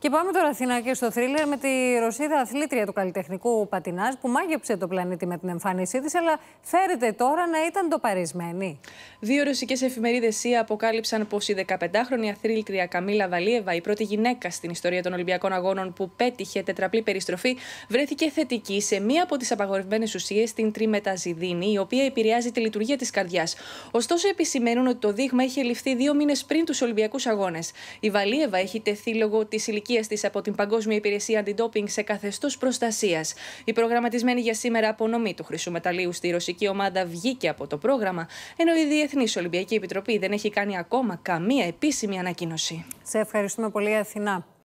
Και πάμε τώρα Αθήνα και στο θρίλερ με τη Ρωσίδα αθλήτρια του καλλιτεχνικού Πατινά που μάγεψε το πλανήτη με την εμφάνισή της, αλλά φέρεται τώρα να ήταν το παρισμένη. Δύο ρωσικές εφημερίδες ΣΥΑ αποκάλυψαν πως η 15χρονη αθλήτρια Καμίλα Βαλίεβα, η πρώτη γυναίκα στην ιστορία των Ολυμπιακών Αγώνων που πέτυχε τετραπλή περιστροφή, βρέθηκε θετική σε μία από τις απαγορευμένες ουσίες, την τριμεταζιδίνη, η οποία επηρεάζει τη λειτουργία της καρδιάς. Ωστόσο, επισημαίνουν ότι το δείγμα είχε ληφθεί δύο μήνες πριν τους Ολυμπιακούς Αγώνες. Η Βαλίεβα έχει τεθεί λόγω της ηλικίας ηλικίε της από την Παγκόσμια Υπηρεσία Αντιντόπινγκ σε καθεστώς προστασίας. Η προγραμματισμένη για σήμερα απονομή του χρυσού μεταλλίου στη ρωσική ομάδα βγήκε από το πρόγραμμα, ενώ η Διεθνής Ολυμπιακή Επιτροπή δεν έχει κάνει ακόμα καμία επίσημη ανακοίνωση. Σε ευχαριστούμε πολύ, Αθηνά.